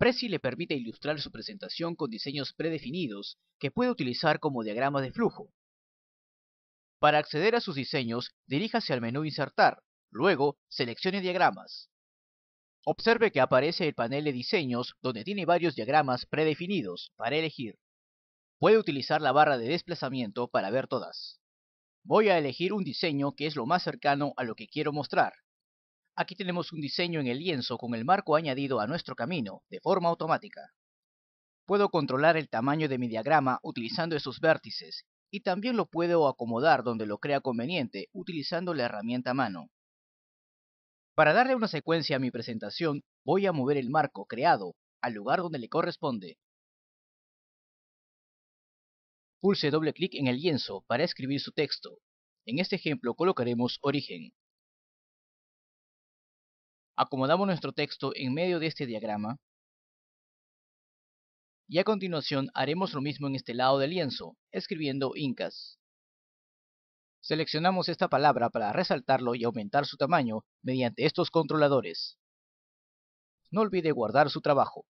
Prezi le permite ilustrar su presentación con diseños predefinidos que puede utilizar como diagrama de flujo. Para acceder a sus diseños, diríjase al menú Insertar, luego seleccione Diagramas. Observe que aparece el panel de diseños donde tiene varios diagramas predefinidos para elegir. Puede utilizar la barra de desplazamiento para ver todas. Voy a elegir un diseño que es lo más cercano a lo que quiero mostrar Aquí tenemos un diseño en el lienzo con el marco añadido a nuestro camino, de forma automática. Puedo controlar el tamaño de mi diagrama utilizando esos vértices, y también lo puedo acomodar donde lo crea conveniente utilizando la herramienta mano. Para darle una secuencia a mi presentación, voy a mover el marco creado al lugar donde le corresponde. Pulse doble clic en el lienzo para escribir su texto. En este ejemplo colocaremos origen acomodamos nuestro texto en medio de este diagrama y a continuación haremos lo mismo en este lado del lienzo, escribiendo incas. Seleccionamos esta palabra para resaltarlo y aumentar su tamaño mediante estos controladores. No olvide guardar su trabajo.